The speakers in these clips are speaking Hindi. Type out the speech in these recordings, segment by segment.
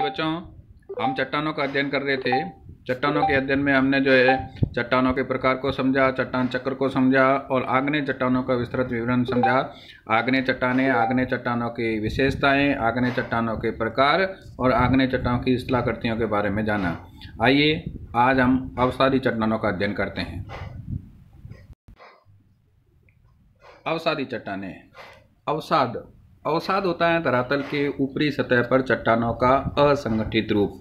बच्चों हम चट्टानों का अध्ययन कर रहे थे चट्टानों के अध्ययन में हमने जो है चट्टानों के प्रकार को समझा चट्टान चक्र को समझा और आग्ने चट्टानों का विस्तृत विवरण समझा आग्ने चट्टाने आग्ने चट्टानों की विशेषताएं आग्ने चट्टानों के प्रकार और आग्ने चट्टानों की स्थलाकृतियों के बारे में जाना आइए आज हम अवसादी चट्टानों का अध्ययन करते हैं अवसादी चट्टाने अवसाद अवसाद होता है धरातल के ऊपरी सतह पर चट्टानों का असंगठित रूप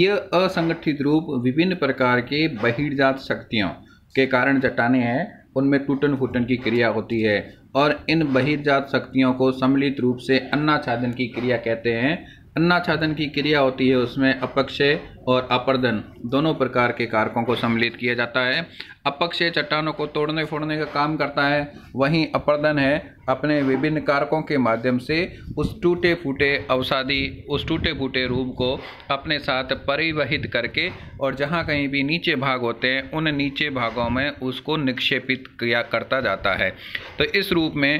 यह असंगठित रूप विभिन्न प्रकार के बहिर्जात शक्तियों के कारण चट्टाने हैं उनमें टूटन फूटन की क्रिया होती है और इन बहिर्जात शक्तियों को सम्मिलित रूप से अन्नाछादन की क्रिया कहते हैं अन्नाछादन की क्रिया होती है उसमें अपक्षय और अपर्दन दोनों प्रकार के कारकों को सम्मिलित किया जाता है अपक्षय चट्टानों को तोड़ने फोड़ने का काम करता है वहीं अपर्दन है अपने विभिन्न कारकों के माध्यम से उस टूटे फूटे अवसादी उस टूटे फूटे रूप को अपने साथ परिवहित करके और जहाँ कहीं भी नीचे भाग होते हैं उन नीचे भागों में उसको निक्षेपित किया करता जाता है तो इस रूप में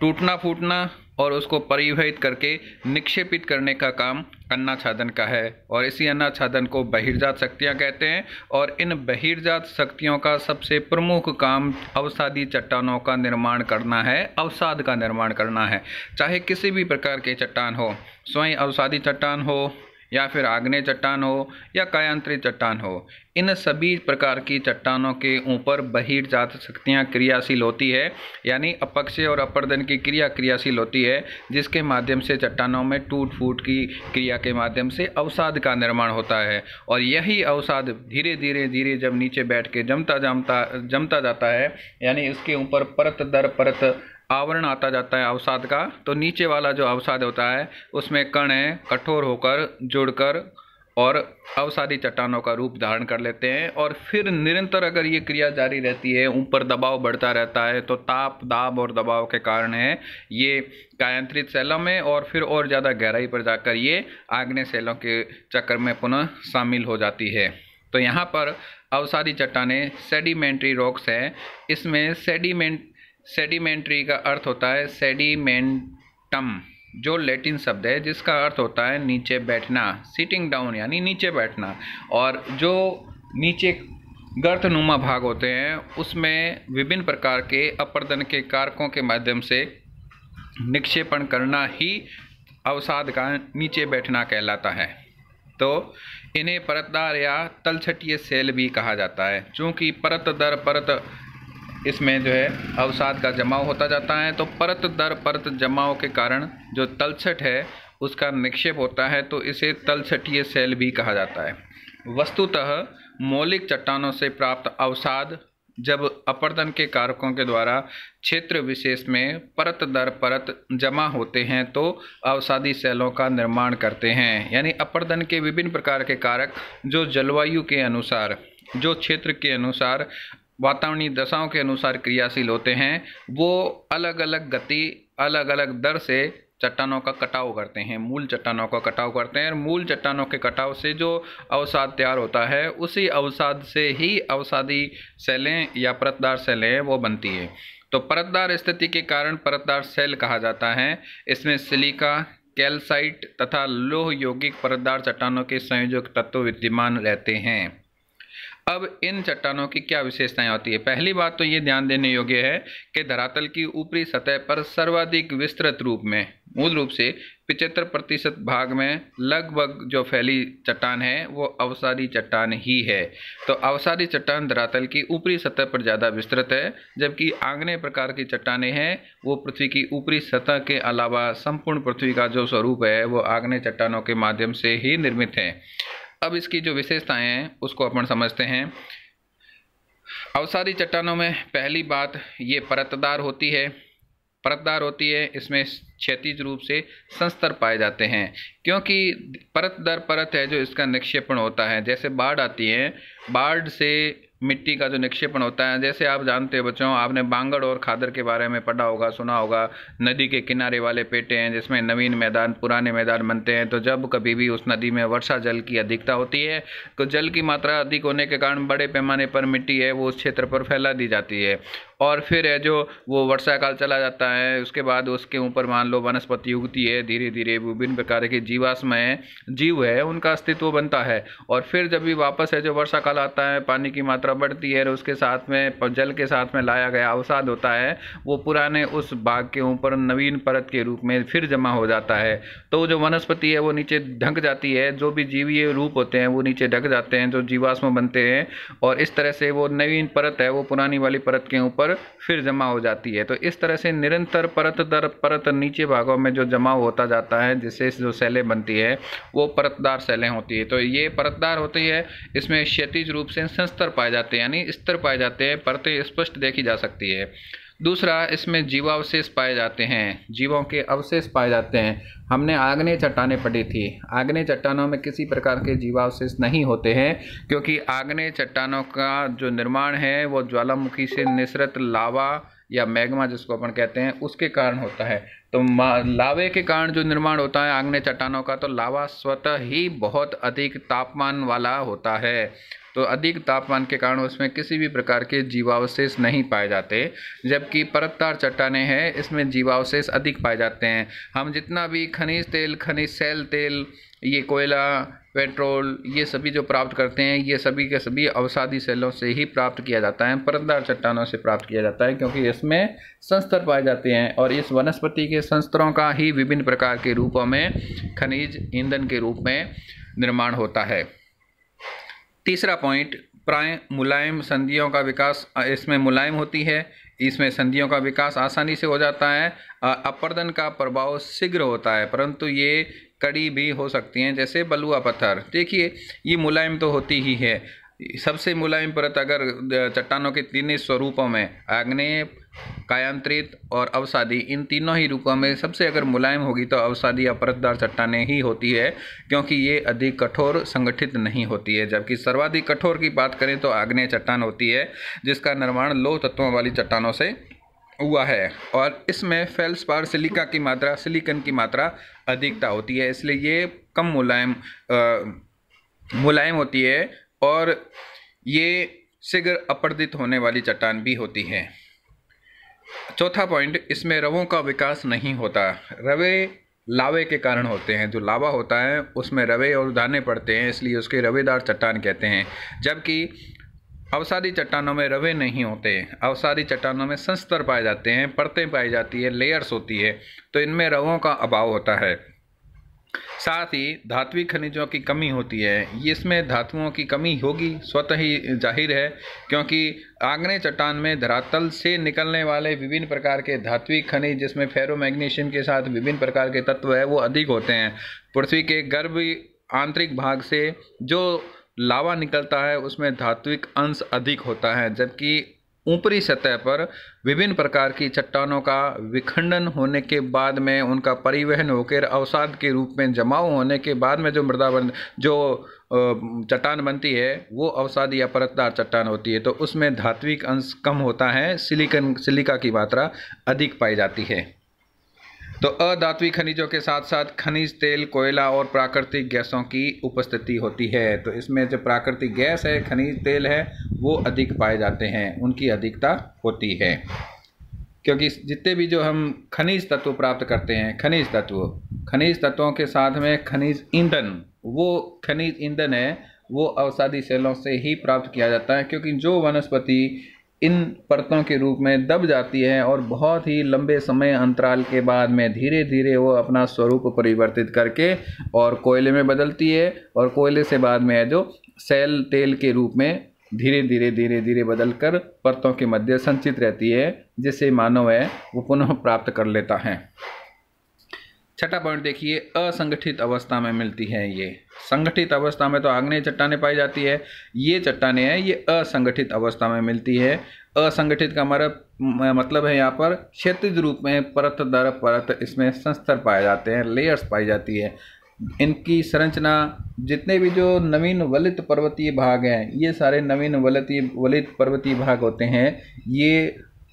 टूटना फूटना और उसको परिवहित करके निक्षेपित करने का काम अन्नाछादन का है और इसी अन्नाछादन को बहिर्जात शक्तियाँ कहते हैं और इन बहिर्जात शक्तियों का सबसे प्रमुख काम अवसादी चट्टानों का निर्माण करना है अवसाद का निर्माण करना है चाहे किसी भी प्रकार के चट्टान हो स्वयं अवसादी चट्टान हो या फिर आग्नेय चट्टान हो या कायांत्रिक चट्टान हो इन सभी प्रकार की चट्टानों के ऊपर बहिर जात शक्तियाँ क्रियाशील होती है यानी अपक्ष और अपर्दन की क्रिया क्रियाशील होती है जिसके माध्यम से चट्टानों में टूट फूट की क्रिया के माध्यम से अवसाद का निर्माण होता है और यही अवसाद धीरे धीरे धीरे जब नीचे बैठ के जमता जमता जमता जाता है यानी इसके ऊपर परत दर परत आवरण आता जाता है अवसाद का तो नीचे वाला जो अवसाद होता है उसमें कणें कठोर होकर जुड़कर और अवसादी चट्टानों का रूप धारण कर लेते हैं और फिर निरंतर अगर ये क्रिया जारी रहती है ऊपर दबाव बढ़ता रहता है तो ताप दाब और दबाव के कारण है ये कायांत्रित सेलों में और फिर और ज़्यादा गहराई पर जाकर ये आग्नेय सेलों के चक्कर में पुनः शामिल हो जाती है तो यहाँ पर अवसादी चट्टाने सेडिमेंट्री रॉक्स हैं इसमें सेडिमेंट सेडिमेंट्री का अर्थ होता है सेडिमेंटम जो लैटिन शब्द है जिसका अर्थ होता है नीचे बैठना सिटिंग डाउन यानी नीचे बैठना और जो नीचे गर्तनुमा भाग होते हैं उसमें विभिन्न प्रकार के अपर्दन के कारकों के माध्यम से निक्षेपण करना ही अवसाद का नीचे बैठना कहलाता है तो इन्हें परतदार या तलछटीय सेल भी कहा जाता है चूँकि परत दर परत इसमें जो है अवसाद का जमाव होता जाता है तो परत दर परत जमाव के कारण जो तलछट है उसका निक्षेप होता है तो इसे तलछटीय सेल भी कहा जाता है वस्तुतः मौलिक चट्टानों से प्राप्त अवसाद जब अपर्दन के कारकों के द्वारा क्षेत्र विशेष में परत दर परत जमा होते हैं तो अवसादी सेलों का निर्माण करते हैं यानी अपर्दन के विभिन्न प्रकार के कारक जो जलवायु के अनुसार जो क्षेत्र के अनुसार वातावरणीय दशाओं के अनुसार क्रियाशील होते हैं वो अलग अलग गति अलग अलग दर से चट्टानों का कटाव करते हैं मूल चट्टानों का कटाव करते हैं और मूल चट्टानों के कटाव से जो अवसाद तैयार होता है उसी अवसाद से ही अवसादी सेलें या परतदार सेलें वो बनती है तो परतदार स्थिति के कारण परतदार सेल कहा जाता है इसमें सिलिका कैल्साइट तथा लोह यौगिक परतदार चट्टानों के संयोजक तत्व विद्यमान रहते हैं अब इन चट्टानों की क्या विशेषताएं होती है पहली बात तो ये ध्यान देने योग्य है कि धरातल की ऊपरी सतह पर सर्वाधिक विस्तृत रूप में मूल रूप से पिचहत्तर प्रतिशत भाग में लगभग जो फैली चट्टान है वो अवसादी चट्टान ही है तो अवसादी चट्टान धरातल की ऊपरी सतह पर ज़्यादा विस्तृत है जबकि आंगने प्रकार की चट्टाने हैं वो पृथ्वी की ऊपरी सतह के अलावा संपूर्ण पृथ्वी का जो स्वरूप है वो आग्ने चट्टानों के माध्यम से ही निर्मित हैं अब इसकी जो विशेषताएं हैं उसको अपन समझते हैं अवसादी चट्टानों में पहली बात ये परतदार होती है परतदार होती है इसमें क्षतिज रूप से संस्तर पाए जाते हैं क्योंकि परत दर परत है जो इसका निक्षेपण होता है जैसे बाढ़ आती है बाढ़ से मिट्टी का जो निक्षेपण होता है जैसे आप जानते हैं बच्चों आपने बांगड़ और खादर के बारे में पढ़ा होगा सुना होगा नदी के किनारे वाले पेटे हैं जिसमें नवीन मैदान पुराने मैदान बनते हैं तो जब कभी भी उस नदी में वर्षा जल की अधिकता होती है तो जल की मात्रा अधिक होने के कारण बड़े पैमाने पर मिट्टी है वो उस क्षेत्र पर फैला दी जाती है और फिर है जो वो वर्षा काल चला जाता है उसके बाद उसके ऊपर मान लो वनस्पति उगती है धीरे धीरे विभिन्न प्रकार के जीवाश्म है जीव है उनका अस्तित्व बनता है और फिर जब भी वापस है जो वर्षा काल आता है पानी की मात्रा बढ़ती है और उसके साथ में जल के साथ में लाया गया अवसाद होता है वो पुराने उस बाग के ऊपर नवीन परत के रूप में फिर जमा हो जाता है तो जो वनस्पति है वो नीचे ढंक जाती है जो भी जीवीय रूप होते हैं वो नीचे ढक जाते हैं जो जीवाश्म बनते हैं और इस तरह से वो नवीन परत है वो पुरानी वाली परत के ऊपर ऊपर फिर जमा हो जाती है तो इस तरह से निरंतर परत दर परत नीचे भागों में जो जमा होता जाता है जिससे जो सेलें बनती है वो परतदार सेलें होती है तो ये परतदार होती है इसमें क्षतिज रूप से संस्तर पाए जाते हैं यानी स्तर पाए जाते हैं परतें स्पष्ट देखी जा सकती है दूसरा इसमें जीवावशेष पाए जाते हैं जीवों के अवशेष पाए जाते हैं हमने आग्ने चट्टाने पढ़ी थी आग्ने चट्टानों में किसी प्रकार के जीवावशेष नहीं होते हैं क्योंकि आग्ने चट्टानों का जो निर्माण है वो ज्वालामुखी से निसरत लावा या मैग्मा जिसको अपन कहते हैं उसके कारण होता है तो लावे के कारण जो निर्माण होता है आग्ने चट्टानों का तो लावा स्वतः ही बहुत अधिक तापमान वाला होता है तो अधिक तापमान के कारण उसमें किसी भी प्रकार के जीवावशेष नहीं पाए जाते जबकि परतदार चट्टाने हैं इसमें जीवावशेष अधिक पाए जाते हैं हम जितना भी खनिज तेल खनिज सेल तेल ये कोयला पेट्रोल ये सभी जो प्राप्त करते हैं ये सभी के सभी अवसादी सेलों से ही प्राप्त किया जाता है परतदार चट्टानों से प्राप्त किया जाता है क्योंकि इसमें संस्तर पाए जाते हैं और इस वनस्पति के संस्तरों का ही विभिन्न प्रकार के रूपों में खनिज ईंधन के रूप में निर्माण होता है तीसरा पॉइंट प्राय मुलायम संधियों का विकास इसमें मुलायम होती है इसमें संधियों का विकास आसानी से हो जाता है अपर्दन का प्रभाव शीघ्र होता है परंतु ये कड़ी भी हो सकती हैं जैसे बलुआ पत्थर देखिए ये मुलायम तो होती ही है सबसे मुलायम परत अगर चट्टानों के तीन स्वरूपों में आग्नेय कायांत्रित और अवसादी इन तीनों ही रूपों में सबसे अगर मुलायम होगी तो अवसादी या परतदार चट्टाने ही होती है क्योंकि ये अधिक कठोर संगठित नहीं होती है जबकि सर्वाधिक कठोर की बात करें तो आग्नेय चट्टान होती है जिसका निर्माण लोह तत्वों वाली चट्टानों से हुआ है और इसमें पार सिलिका की मात्रा सिलिकन की मात्रा अधिकता होती है इसलिए ये कम मुलायम मुलायम होती है और ये शीघ्र अपर्दित होने वाली चट्टान भी होती है चौथा पॉइंट इसमें रवों का विकास नहीं होता रवे लावे के कारण होते हैं जो लावा होता है उसमें रवे और दाने पड़ते हैं इसलिए उसके रवेदार चट्टान कहते हैं जबकि अवसादी चट्टानों में रवे नहीं होते अवसादी चट्टानों में संस्तर पाए जाते हैं परतें पाई जाती है लेयर्स होती है तो इनमें रवों का अभाव होता है साथ ही धात्विक खनिजों की कमी होती है इसमें धातुओं की कमी होगी स्वतः ही जाहिर है क्योंकि आग्नेय चट्टान में धरातल से निकलने वाले विभिन्न प्रकार के धात्विक खनिज जिसमें फेरो मैग्नीशियम के साथ विभिन्न प्रकार के तत्व है वो अधिक होते हैं पृथ्वी के गर्भ आंतरिक भाग से जो लावा निकलता है उसमें धात्विक अंश अधिक होता है जबकि ऊपरी सतह पर विभिन्न प्रकार की चट्टानों का विखंडन होने के बाद में उनका परिवहन होकर अवसाद के रूप में जमाव होने के बाद में जो मृदा बन जो चट्टान बनती है वो अवसाद या परतदार चट्टान होती है तो उसमें धात्विक अंश कम होता है सिलिकन सिलिका की मात्रा अधिक पाई जाती है तो अधातवी खनिजों के साथ साथ खनिज तेल कोयला और प्राकृतिक गैसों की उपस्थिति होती है तो इसमें जो प्राकृतिक गैस है खनिज तेल है वो अधिक पाए जाते हैं उनकी अधिकता होती है क्योंकि जितने भी जो हम खनिज तत्व प्राप्त करते हैं खनिज तत्व खनिज तत्वों के साथ में खनिज ईंधन वो खनिज ईंधन है वो अवसादी सेलों से ही प्राप्त किया जाता है क्योंकि जो वनस्पति इन परतों के रूप में दब जाती है और बहुत ही लंबे समय अंतराल के बाद में धीरे धीरे वो अपना स्वरूप परिवर्तित करके और कोयले में बदलती है और कोयले से बाद में है जो सेल तेल के रूप में धीरे धीरे धीरे धीरे बदल कर परतों के मध्य संचित रहती है जिसे मानव है वो पुनः प्राप्त कर लेता है छठा पॉइंट देखिए असंगठित अवस्था में मिलती है ये संगठित अवस्था में तो आग्नेय चट्टाने पाई जाती है ये चट्टाने हैं ये असंगठित अवस्था में मिलती है असंगठित का हमारा मतलब है यहाँ पर क्षेत्रित रूप में परत दर परत इसमें संस्तर पाए जाते हैं लेयर्स पाई जाती है इनकी संरचना जितने भी जो नवीन वलित पर्वतीय भाग हैं ये सारे नवीन वलित वलित पर्वतीय भाग होते हैं ये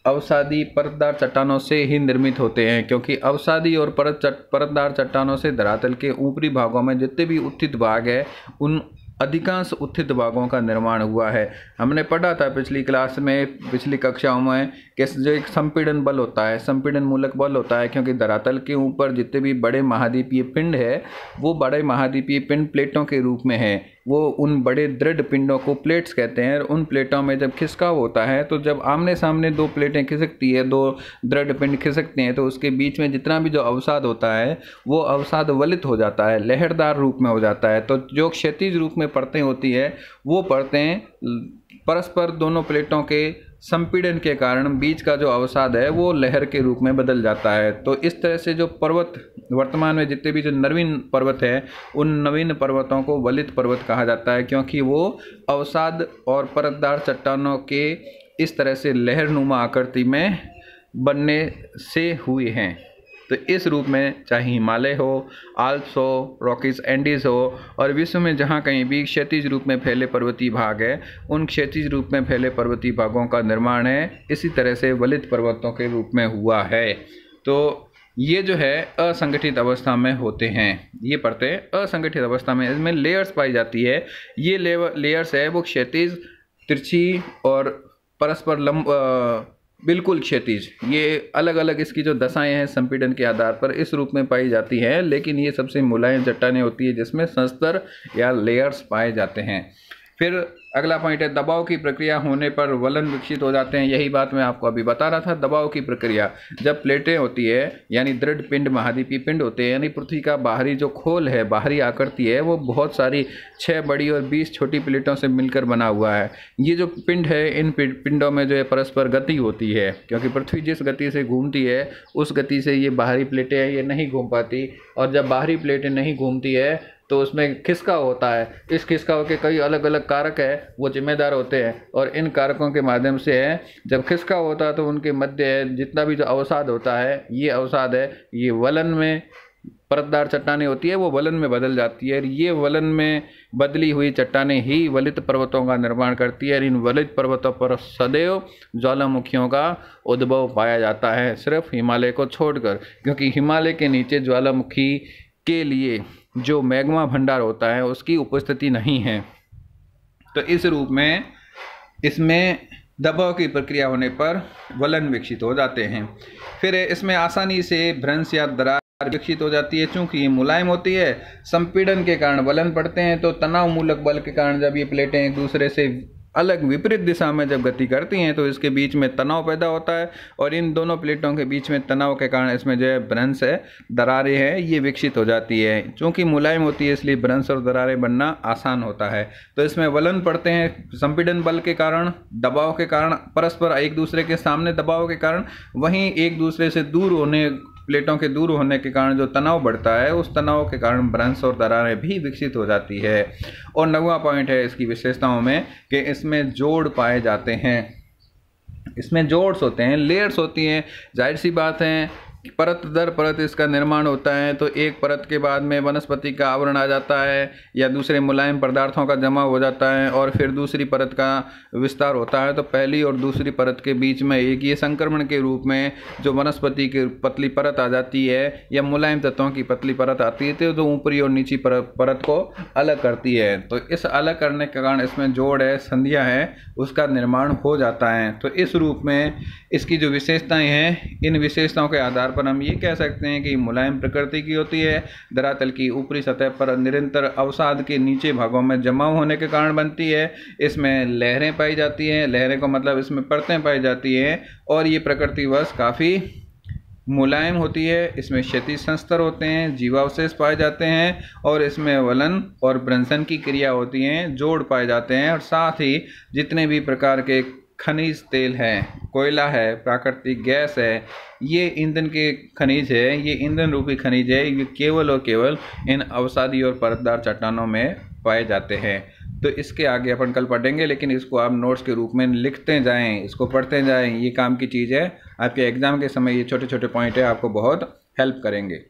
अवसादी परतदार चट्टानों से ही निर्मित होते हैं क्योंकि अवसादी और परत परतदार चट्टानों से धरातल के ऊपरी भागों में जितने भी उत्थित भाग है उन अधिकांश उत्थित भागों का निर्माण हुआ है हमने पढ़ा था पिछली क्लास में पिछली कक्षाओं में कि जो एक संपीड़न बल होता है संपीड़न मूलक बल होता है क्योंकि धरातल के ऊपर जितने भी बड़े महाद्वीपीय पिंड है वो बड़े महाद्वीपीय पिंड प्लेटों के रूप में है वो उन बड़े दृढ़ पिंडों को प्लेट्स कहते हैं उन प्लेटों में जब खिसकाव होता है तो जब आमने सामने दो प्लेटें खिसकती है दो दृढ़ पिंड खिसकते हैं तो उसके बीच में जितना भी जो अवसाद होता है वो अवसाद वलित हो जाता है लहरदार रूप में हो जाता है तो जो क्षतिज रूप में परतें होती है वो परतें परस्पर दोनों प्लेटों के संपीड़न के कारण बीज का जो अवसाद है वो लहर के रूप में बदल जाता है तो इस तरह से जो पर्वत वर्तमान में जितने भी जो नवीन पर्वत हैं उन नवीन पर्वतों को वलित पर्वत कहा जाता है क्योंकि वो अवसाद और परतदार चट्टानों के इस तरह से लहरनुमा आकृति में बनने से हुए हैं तो इस रूप में चाहे हिमालय हो आल्प्स हो रॉकीज एंडीज हो और विश्व में जहाँ कहीं भी क्षेत्रीय रूप में फैले पर्वतीय भाग है उन क्षेत्रीय रूप में फैले पर्वतीय भागों का निर्माण है इसी तरह से वलित पर्वतों के रूप में हुआ है तो ये जो है असंगठित अवस्था में होते हैं ये पढ़ते हैं असंगठित अवस्था में इसमें लेयर्स पाई जाती है ये लेयर्स है वो क्षेत्रीय तिरछी और परस्पर लंब बिल्कुल क्षतिज ये अलग अलग इसकी जो दशाएं हैं संपीडन के आधार पर इस रूप में पाई जाती हैं लेकिन ये सबसे मुलायम चट्टाने होती है जिसमें संस्तर या लेयर्स पाए जाते हैं फिर अगला पॉइंट है दबाव की प्रक्रिया होने पर वलन विकसित हो जाते हैं यही बात मैं आपको अभी बता रहा था दबाव की प्रक्रिया जब प्लेटें होती है यानी दृढ़ पिंड महाद्वीपी पिंड होते हैं यानी पृथ्वी का बाहरी जो खोल है बाहरी आकृति है वो बहुत सारी छः बड़ी और बीस छोटी प्लेटों से मिलकर बना हुआ है ये जो पिंड है इन पिंडों में जो है परस्पर गति होती है क्योंकि पृथ्वी जिस गति से घूमती है उस गति से ये बाहरी प्लेटें ये नहीं घूम पाती और जब बाहरी प्लेटें नहीं घूमती है तो उसमें खिसकाव होता है इस खिसकाव के कई अलग अलग कारक है वो जिम्मेदार होते हैं और इन कारकों के माध्यम से है जब खिसकाव होता है तो उनके मध्य जितना भी जो अवसाद होता है ये अवसाद है ये वलन में परतदार चट्टाने होती है वो वलन में बदल जाती है और ये वलन में बदली हुई चट्टाने ही वलित पर्वतों का निर्माण करती है और इन वलित पर्वतों पर सदैव ज्वालामुखियों का उद्भव पाया जाता है सिर्फ हिमालय को छोड़कर क्योंकि हिमालय के नीचे ज्वालामुखी के लिए जो मैग्मा भंडार होता है उसकी उपस्थिति नहीं है तो इस रूप में इसमें दबाव की प्रक्रिया होने पर वलन विकसित हो जाते हैं फिर इसमें आसानी से भ्रंश या दरार विकसित हो जाती है चूंकि ये मुलायम होती है संपीड़न के कारण वलन पड़ते हैं तो तनाव मूलक बल के कारण जब ये प्लेटें एक दूसरे से अलग विपरीत दिशा में जब गति करती हैं तो इसके बीच में तनाव पैदा होता है और इन दोनों प्लेटों के बीच में तनाव के कारण इसमें जो है भ्रंश है दरारें हैं ये विकसित हो जाती है चूँकि मुलायम होती है इसलिए भ्रंश और दरारें बनना आसान होता है तो इसमें वलन पड़ते हैं संपीडन बल के कारण दबाव के कारण परस्पर एक दूसरे के सामने दबाव के कारण वहीं एक दूसरे से दूर होने प्लेटों के दूर होने के कारण जो तनाव बढ़ता है उस तनाव के कारण भ्रंश और दरारें भी विकसित हो जाती है और नवा पॉइंट है इसकी विशेषताओं में कि इसमें जोड़ पाए जाते हैं इसमें जोड्स होते हैं लेयर्स होती हैं जाहिर सी बात है परत दर परत इसका निर्माण होता है तो एक परत के बाद में वनस्पति का आवरण आ जाता है या दूसरे मुलायम पदार्थों का जमा हो जाता है और फिर दूसरी परत का विस्तार होता है तो पहली और दूसरी परत के बीच में एक ये संक्रमण के रूप में जो वनस्पति की पतली परत आ जाती है या मुलायम तत्वों की पतली परत आती है तो, तो ऊपरी और नीची परत को अलग करती है तो इस अलग करने के कारण इसमें जोड़ है संध्या है उसका निर्माण हो जाता है तो इस रूप में इसकी जो विशेषताएँ हैं इन विशेषताओं के आधार आधार पर हम ये कह सकते हैं कि मुलायम प्रकृति की होती है धरातल की ऊपरी सतह पर निरंतर अवसाद के नीचे भागों में जमा होने के कारण बनती है इसमें लहरें पाई जाती हैं लहरें को मतलब इसमें परतें पाई जाती हैं और ये प्रकृतिवश काफ़ी मुलायम होती है इसमें क्षति संस्तर होते हैं जीवावशेष पाए जाते हैं और इसमें वलन और ब्रंसन की क्रिया होती हैं जोड़ पाए जाते हैं और साथ ही जितने भी प्रकार के खनिज तेल है कोयला है प्राकृतिक गैस है ये ईंधन के खनिज है ये ईंधन रूपी खनिज है ये केवल और केवल इन अवसादी और परतदार चट्टानों में पाए जाते हैं तो इसके आगे अपन कल पढ़ेंगे लेकिन इसको आप नोट्स के रूप में लिखते जाएं इसको पढ़ते जाएं ये काम की चीज़ है आपके एग्ज़ाम के समय ये छोटे छोटे पॉइंट है आपको बहुत हेल्प करेंगे